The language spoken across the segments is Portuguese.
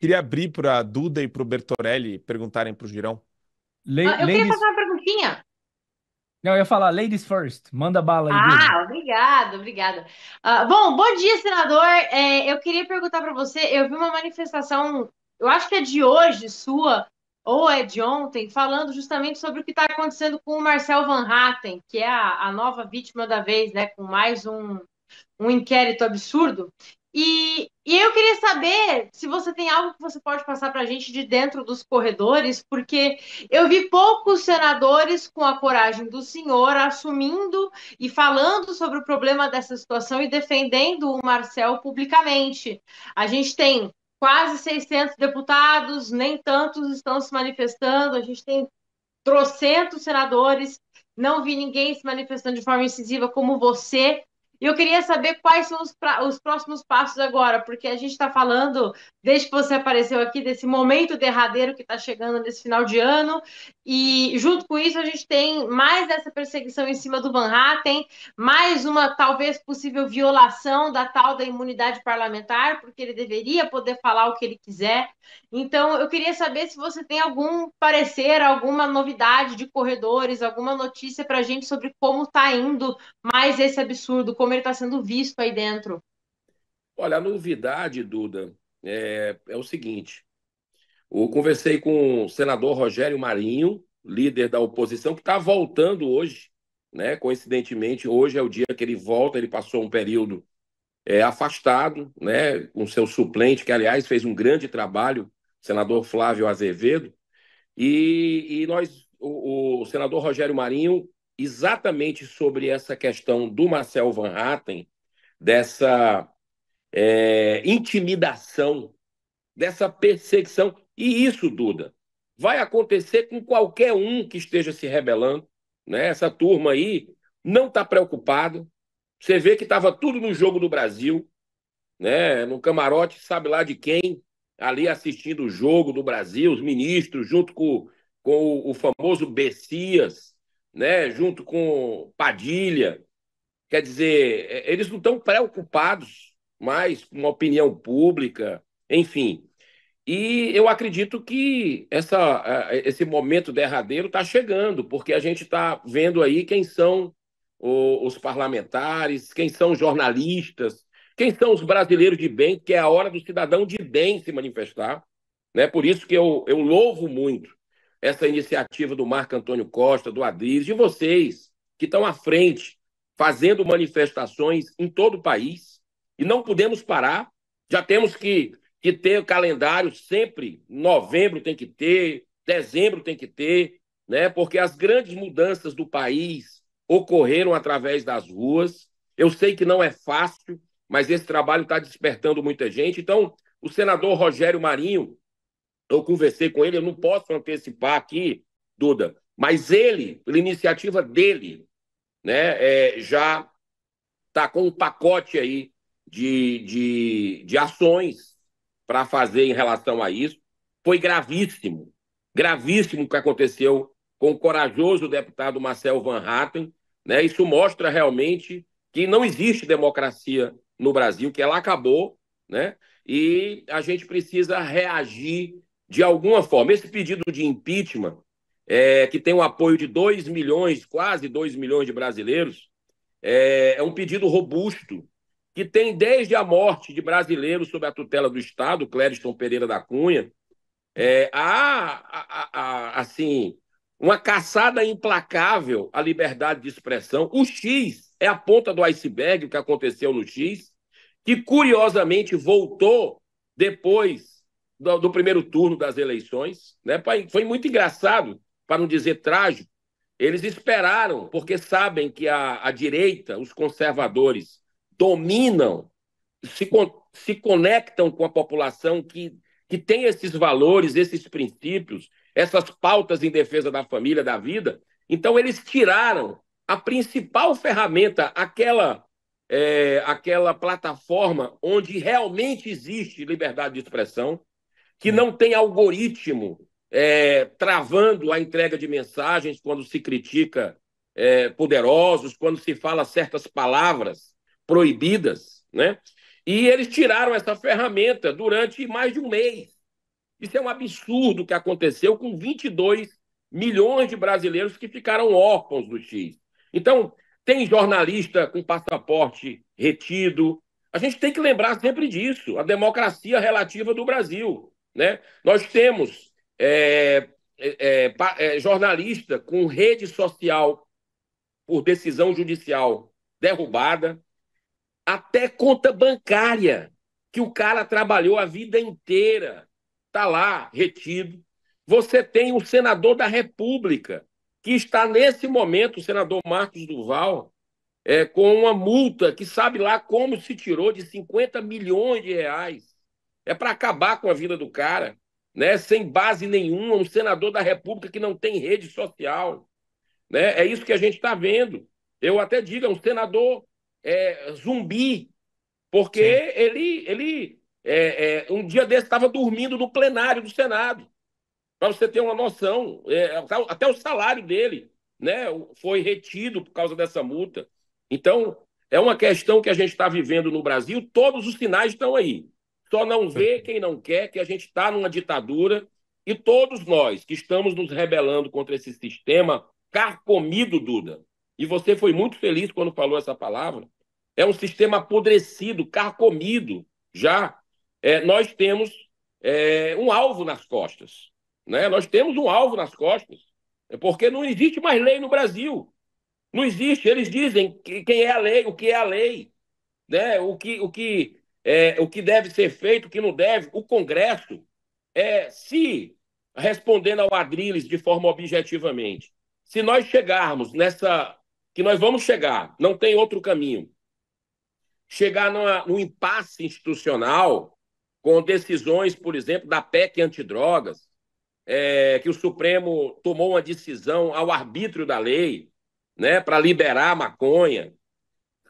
Queria abrir para a Duda e para o Bertorelli perguntarem para o Girão. Le ah, eu ladies... queria fazer uma perguntinha. Não, eu ia falar ladies first. Manda bala aí. Ah, obrigado, obrigada. Uh, bom, bom dia, senador. É, eu queria perguntar para você. Eu vi uma manifestação, eu acho que é de hoje, sua, ou é de ontem, falando justamente sobre o que está acontecendo com o Marcel Van Hatten, que é a, a nova vítima da vez, né? Com mais um, um inquérito absurdo. E, e eu queria saber se você tem algo que você pode passar para a gente de dentro dos corredores, porque eu vi poucos senadores com a coragem do senhor assumindo e falando sobre o problema dessa situação e defendendo o Marcel publicamente. A gente tem quase 600 deputados, nem tantos estão se manifestando, a gente tem trocentos senadores, não vi ninguém se manifestando de forma incisiva como você. E eu queria saber quais são os, pra, os próximos passos agora, porque a gente está falando, desde que você apareceu aqui, desse momento derradeiro que está chegando nesse final de ano, e junto com isso a gente tem mais essa perseguição em cima do Manhattan, mais uma talvez possível violação da tal da imunidade parlamentar, porque ele deveria poder falar o que ele quiser. Então, eu queria saber se você tem algum parecer, alguma novidade de corredores, alguma notícia para a gente sobre como está indo mais esse absurdo, como como ele está sendo visto aí dentro? Olha, a novidade, Duda, é, é o seguinte. Eu conversei com o senador Rogério Marinho, líder da oposição, que está voltando hoje, né? Coincidentemente, hoje é o dia que ele volta, ele passou um período é, afastado, né? Com seu suplente, que, aliás, fez um grande trabalho, senador Flávio Azevedo. E, e nós, o, o senador Rogério Marinho exatamente sobre essa questão do Marcel Van Hatten, dessa é, intimidação, dessa perseguição. E isso, Duda, vai acontecer com qualquer um que esteja se rebelando. Né? Essa turma aí não está preocupada. Você vê que estava tudo no jogo do Brasil, né? no camarote, sabe lá de quem, ali assistindo o jogo do Brasil, os ministros, junto com, com o, o famoso Bessias, né, junto com Padilha. Quer dizer, é, eles não estão preocupados mais com a opinião pública, enfim. E eu acredito que essa, esse momento derradeiro está chegando, porque a gente está vendo aí quem são os parlamentares, quem são os jornalistas, quem são os brasileiros de bem, que é a hora do cidadão de bem se manifestar. Né? Por isso que eu, eu louvo muito essa iniciativa do Marco Antônio Costa, do Adriz, de vocês que estão à frente, fazendo manifestações em todo o país. E não podemos parar. Já temos que, que ter o calendário sempre. Novembro tem que ter, dezembro tem que ter, né? porque as grandes mudanças do país ocorreram através das ruas. Eu sei que não é fácil, mas esse trabalho está despertando muita gente. Então, o senador Rogério Marinho eu conversei com ele, eu não posso antecipar aqui, Duda, mas ele, pela iniciativa dele, né, é, já está com um pacote aí de, de, de ações para fazer em relação a isso. Foi gravíssimo, gravíssimo o que aconteceu com o corajoso deputado Marcel Van Hatten. Né? Isso mostra realmente que não existe democracia no Brasil, que ela acabou, né? e a gente precisa reagir de alguma forma, esse pedido de impeachment, é, que tem o apoio de 2 milhões, quase 2 milhões de brasileiros, é, é um pedido robusto, que tem desde a morte de brasileiros sob a tutela do Estado, Clériston Pereira da Cunha, é, a, a, a, assim, uma caçada implacável à liberdade de expressão. O X é a ponta do iceberg, o que aconteceu no X, que curiosamente voltou depois do, do primeiro turno das eleições. Né? Foi muito engraçado, para não dizer trágico. Eles esperaram, porque sabem que a, a direita, os conservadores, dominam, se, se conectam com a população que, que tem esses valores, esses princípios, essas pautas em defesa da família, da vida. Então, eles tiraram a principal ferramenta, aquela é, aquela plataforma onde realmente existe liberdade de expressão, que não tem algoritmo é, travando a entrega de mensagens quando se critica é, poderosos, quando se fala certas palavras proibidas, né? E eles tiraram essa ferramenta durante mais de um mês. Isso é um absurdo que aconteceu com 22 milhões de brasileiros que ficaram órfãos do X. Então, tem jornalista com passaporte retido. A gente tem que lembrar sempre disso, a democracia relativa do Brasil. Né? Nós temos é, é, é, é, jornalista com rede social por decisão judicial derrubada, até conta bancária que o cara trabalhou a vida inteira, está lá retido. Você tem o senador da República, que está nesse momento, o senador Marcos Duval, é, com uma multa que sabe lá como se tirou de 50 milhões de reais é para acabar com a vida do cara, né? Sem base nenhuma, um senador da República que não tem rede social, né? É isso que a gente está vendo. Eu até digo, é um senador é, zumbi, porque Sim. ele, ele é, é, um dia desse estava dormindo no plenário do Senado. Para você ter uma noção, é, até o salário dele né, foi retido por causa dessa multa. Então, é uma questão que a gente está vivendo no Brasil, todos os sinais estão aí. Só não vê quem não quer que a gente está numa ditadura e todos nós que estamos nos rebelando contra esse sistema carcomido, Duda, e você foi muito feliz quando falou essa palavra, é um sistema apodrecido, carcomido já. É, nós temos é, um alvo nas costas. Né? Nós temos um alvo nas costas, é porque não existe mais lei no Brasil. Não existe. Eles dizem que, quem é a lei, o que é a lei, né? o, que, o que é, o que deve ser feito, o que não deve. O Congresso, é, se respondendo ao Adriles de forma objetivamente, se nós chegarmos nessa. que nós vamos chegar, não tem outro caminho. Chegar numa, num impasse institucional com decisões, por exemplo, da PEC antidrogas, é, que o Supremo tomou uma decisão ao arbítrio da lei né, para liberar a maconha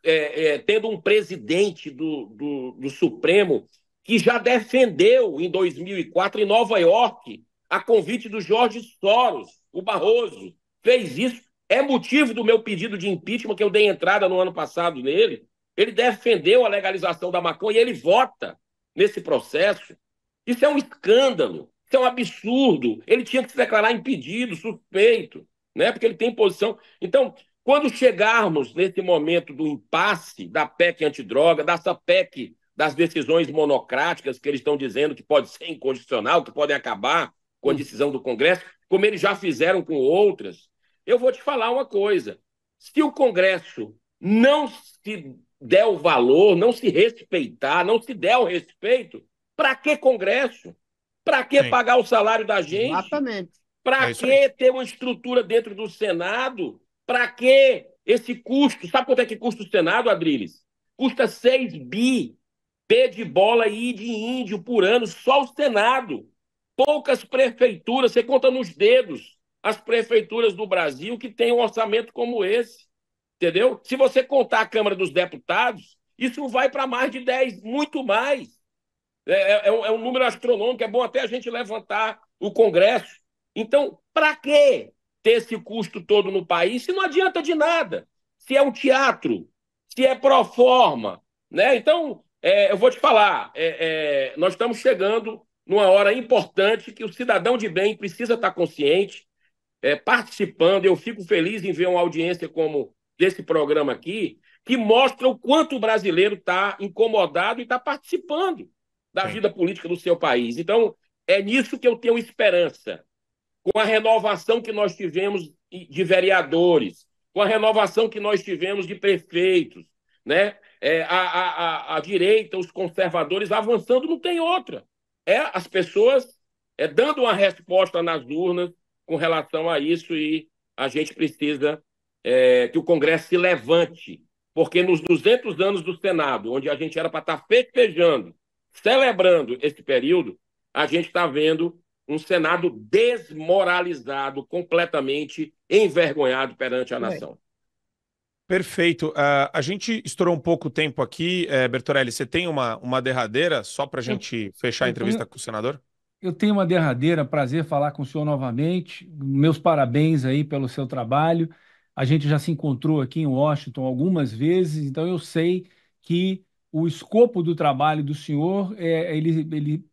é, é, tendo um presidente do, do, do Supremo que já defendeu em 2004 em Nova York, a convite do Jorge Soros, o Barroso, fez isso. É motivo do meu pedido de impeachment que eu dei entrada no ano passado nele. Ele defendeu a legalização da maconha e ele vota nesse processo. Isso é um escândalo, isso é um absurdo. Ele tinha que se declarar impedido, suspeito, né? Porque ele tem posição. Então, quando chegarmos nesse momento do impasse da PEC antidroga, dessa PEC das decisões monocráticas que eles estão dizendo que pode ser incondicional, que podem acabar com a hum. decisão do Congresso, como eles já fizeram com outras, eu vou te falar uma coisa. Se o Congresso não se der o valor, não se respeitar, não se der o respeito, para que Congresso? Para que Sim. pagar o salário da gente? Exatamente. Para é que ter uma estrutura dentro do Senado para que esse custo? Sabe quanto é que custa o Senado, Adriles? Custa 6 bi, P de bola e de índio por ano, só o Senado. Poucas prefeituras, você conta nos dedos as prefeituras do Brasil que têm um orçamento como esse. Entendeu? Se você contar a Câmara dos Deputados, isso vai para mais de 10, muito mais. É, é, é, é, um número astronômico, é bom até a gente levantar o Congresso. Então, para quê? ter esse custo todo no país, se não adianta de nada. Se é um teatro, se é pro forma, né? Então, é, eu vou te falar, é, é, nós estamos chegando numa hora importante que o cidadão de bem precisa estar consciente, é, participando. Eu fico feliz em ver uma audiência como desse programa aqui, que mostra o quanto o brasileiro está incomodado e está participando da vida política do seu país. Então, é nisso que eu tenho esperança com a renovação que nós tivemos de vereadores, com a renovação que nós tivemos de prefeitos, né? É, a, a, a, direita, os conservadores avançando, não tem outra. É as pessoas é, dando uma resposta nas urnas com relação a isso e a gente precisa é, que o Congresso se levante, porque nos 200 anos do Senado, onde a gente era para estar tá festejando, celebrando esse período, a gente está vendo um Senado desmoralizado, completamente envergonhado perante a nação. Perfeito. Uh, a gente estourou um pouco o tempo aqui. Eh, Bertorelli, você tem uma, uma derradeira só para a gente eu, fechar a entrevista eu, com o senador? Eu tenho uma derradeira. Prazer falar com o senhor novamente. Meus parabéns aí pelo seu trabalho. A gente já se encontrou aqui em Washington algumas vezes, então eu sei que o escopo do trabalho do senhor é, ele, ele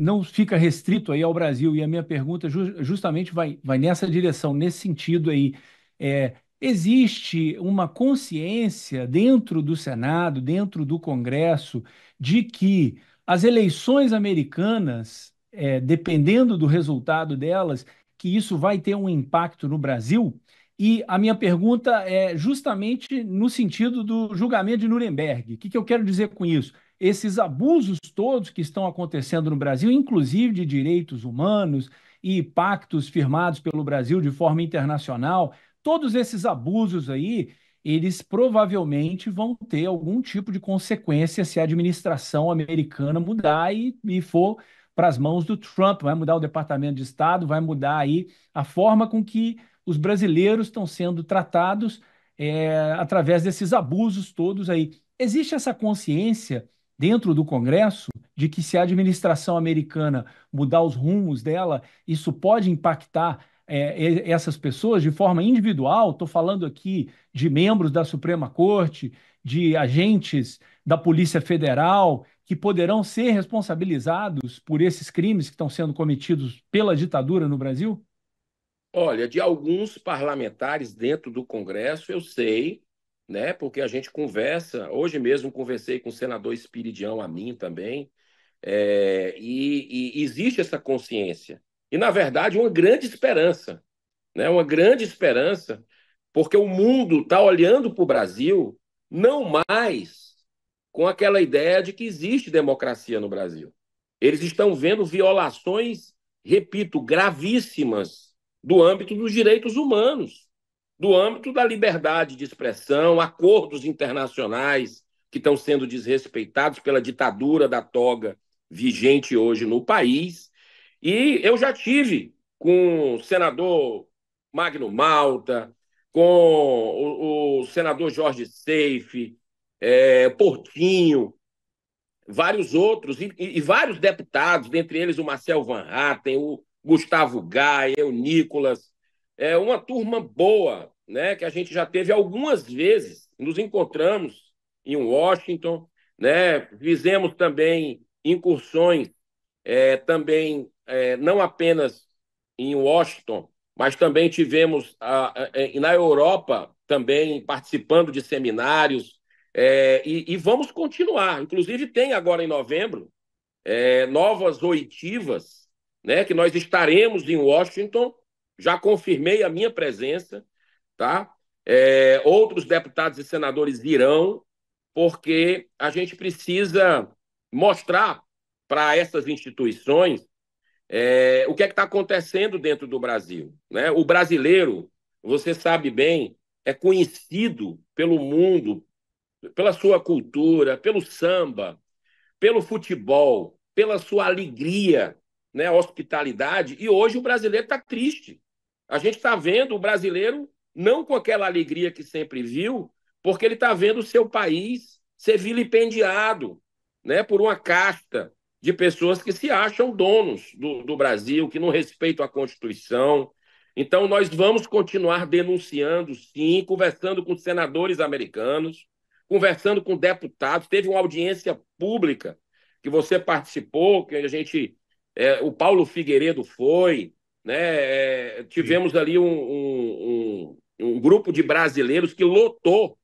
não fica restrito aí ao Brasil. E a minha pergunta ju justamente vai, vai nessa direção, nesse sentido aí. É, existe uma consciência dentro do Senado, dentro do Congresso, de que as eleições americanas, é, dependendo do resultado delas, que isso vai ter um impacto no Brasil? E a minha pergunta é justamente no sentido do julgamento de Nuremberg. O que, que eu quero dizer com isso? esses abusos todos que estão acontecendo no Brasil, inclusive de direitos humanos e pactos firmados pelo Brasil de forma internacional, todos esses abusos aí, eles provavelmente vão ter algum tipo de consequência se a administração americana mudar e, e for para as mãos do Trump, vai mudar o Departamento de Estado, vai mudar aí a forma com que os brasileiros estão sendo tratados é, através desses abusos todos aí. Existe essa consciência dentro do Congresso de que se a administração americana mudar os rumos dela, isso pode impactar é, essas pessoas de forma individual. Estou falando aqui de membros da Suprema Corte, de agentes da Polícia Federal que poderão ser responsabilizados por esses crimes que estão sendo cometidos pela ditadura no Brasil? Olha, de alguns parlamentares dentro do Congresso eu sei né? Porque a gente conversa. Hoje mesmo conversei com o senador Espiridião, a mim também, é, e, e existe essa consciência. E, na verdade, uma grande esperança, né? uma grande esperança, porque o mundo está olhando para o Brasil não mais com aquela ideia de que existe democracia no Brasil. Eles estão vendo violações, repito, gravíssimas do âmbito dos direitos humanos do âmbito da liberdade de expressão, acordos internacionais que estão sendo desrespeitados pela ditadura da toga vigente hoje no país. E eu já tive com o senador Magno Malta, com o, o senador Jorge Seife, é, Portinho, vários outros, e, e, vários deputados, dentre eles o Marcel Van Hatten, o Gustavo Gaia, o Nicolas, é uma turma boa, né, que a gente já teve algumas vezes, nos encontramos em Washington, né, fizemos também incursões, é, também é, não apenas em Washington, mas também tivemos a, a, a, é, na Europa também participando de seminários é, e, e, vamos continuar. Inclusive tem agora em novembro é, novas oitivas, né, que nós estaremos em Washington já confirmei a minha presença, tá? É, outros deputados e senadores virão, porque a gente precisa mostrar para essas instituições é, o que é que está acontecendo dentro do Brasil. Né? O brasileiro, você sabe bem, é conhecido pelo mundo, pela sua cultura, pelo samba, pelo futebol, pela sua alegria, né, hospitalidade. E hoje o brasileiro está triste. A gente está vendo o brasileiro não com aquela alegria que sempre viu, porque ele está vendo o seu país ser vilipendiado né, por uma casta de pessoas que se acham donos do, do Brasil, que não respeitam a Constituição. Então, nós vamos continuar denunciando, sim, conversando com senadores americanos, conversando com deputados. Teve uma audiência pública que você participou, que a gente. É, o Paulo Figueiredo foi, né? É, tivemos Sim. ali um, um, um, um grupo de brasileiros que lotou,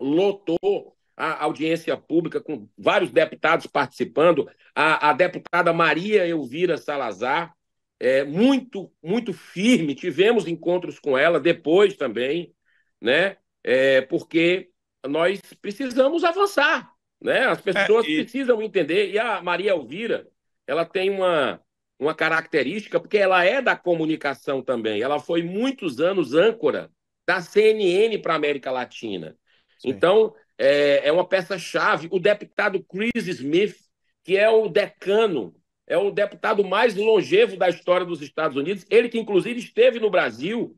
lotou a audiência pública, com vários deputados participando, a, a deputada Maria Elvira Salazar, é, muito, muito firme, tivemos encontros com ela depois também, né? É, porque nós precisamos avançar, né? As é, pessoas é, e... precisam entender, e a Maria Elvira, ela tem uma, uma característica, porque ela é da comunicação também. Ela foi muitos anos âncora da CNN para a América Latina. Sim. Então, é, é uma peça-chave. O deputado Chris Smith, que é o decano, é o deputado mais longevo da história dos Estados Unidos, ele que, inclusive, esteve no Brasil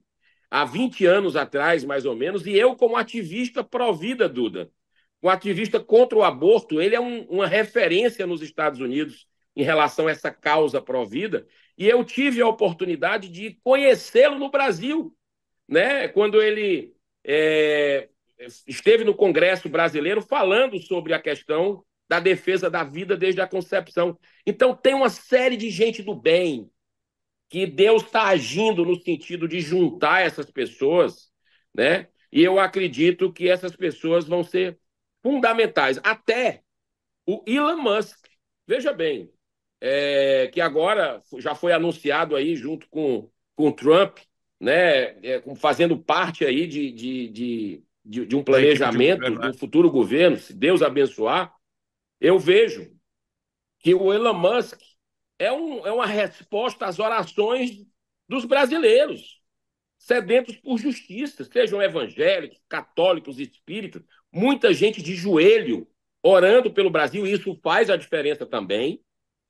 há 20 anos atrás, mais ou menos, e eu, como ativista pró-vida, Duda, um ativista contra o aborto, ele é um, uma referência nos Estados Unidos em relação a essa causa pró-vida, e eu tive a oportunidade de conhecê-lo no Brasil, né? quando ele é, esteve no Congresso brasileiro falando sobre a questão da defesa da vida desde a concepção. Então, tem uma série de gente do bem que Deus está agindo no sentido de juntar essas pessoas, né? E eu acredito que essas pessoas vão ser fundamentais. Até o Elon Musk. Veja bem, é, que agora já foi anunciado aí junto com, com o Trump, né, é, fazendo parte aí de, de, de, de, de um planejamento do né? futuro governo, se Deus abençoar, eu vejo que o Elon Musk é, um, é uma resposta às orações dos brasileiros, sedentos por justiça, sejam evangélicos, católicos, espíritos, muita gente de joelho orando pelo Brasil, e isso faz a diferença também.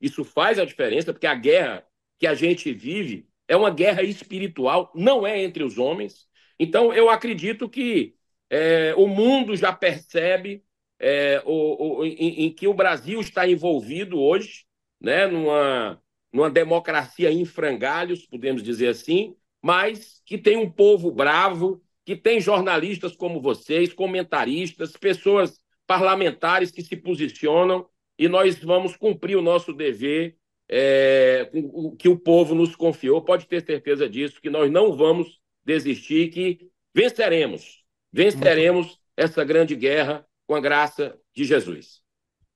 Isso faz a diferença, porque a guerra que a gente vive é uma guerra espiritual, não é entre os homens. Então, eu acredito que é, o mundo já percebe é, o, o, em, em, que o Brasil está envolvido hoje, né, numa, numa democracia em frangalhos, podemos dizer assim, mas que tem um povo bravo, que tem jornalistas como vocês, comentaristas, pessoas parlamentares que se posicionam e nós vamos cumprir o nosso dever é, que o povo nos confiou. Pode ter certeza disso, que nós não vamos desistir, que venceremos. Venceremos essa grande guerra com a graça de Jesus.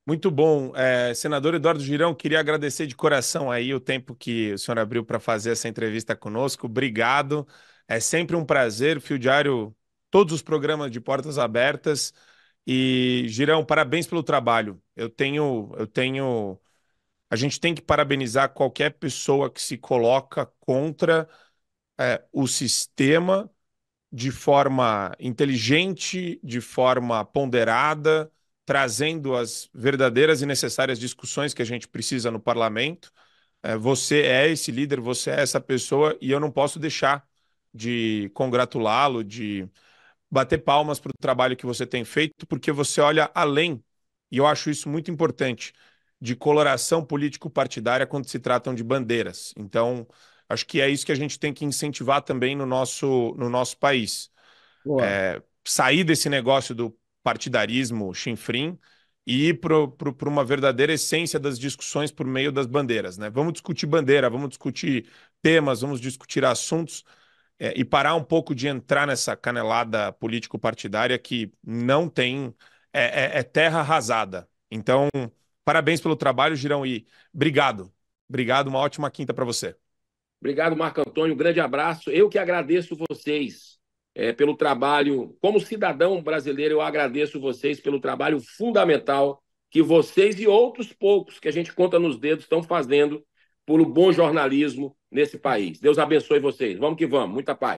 Muito bom. É, senador Eduardo Girão, queria agradecer de coração aí o tempo que o senhor abriu para fazer essa entrevista conosco. Obrigado. É sempre um prazer. Fio Diário, todos os programas de portas abertas. E, Girão, parabéns pelo trabalho. Eu tenho, eu tenho. A gente tem que parabenizar qualquer pessoa que se coloca contra é, o sistema de forma inteligente, de forma ponderada, trazendo as verdadeiras e necessárias discussões que a gente precisa no parlamento. É, você é esse líder, você é essa pessoa, e eu não posso deixar de congratulá-lo, de bater palmas para o trabalho que você tem feito, porque você olha além e eu acho isso muito importante, de coloração político-partidária quando se tratam de bandeiras. Então, acho que é isso que a gente tem que incentivar também no nosso, no nosso país. É, sair desse negócio do partidarismo chinfrim e ir para uma verdadeira essência das discussões por meio das bandeiras. Né? Vamos discutir bandeira, vamos discutir temas, vamos discutir assuntos é, e parar um pouco de entrar nessa canelada político-partidária que não tem é, é, é terra arrasada. Então, parabéns pelo trabalho, Girão, e obrigado. Obrigado, uma ótima quinta para você. Obrigado, Marco Antônio. Um grande abraço. Eu que agradeço vocês é, pelo trabalho. Como cidadão brasileiro, eu agradeço vocês pelo trabalho fundamental que vocês e outros poucos que a gente conta nos dedos estão fazendo pelo bom jornalismo nesse país. Deus abençoe vocês. Vamos que vamos. Muita paz.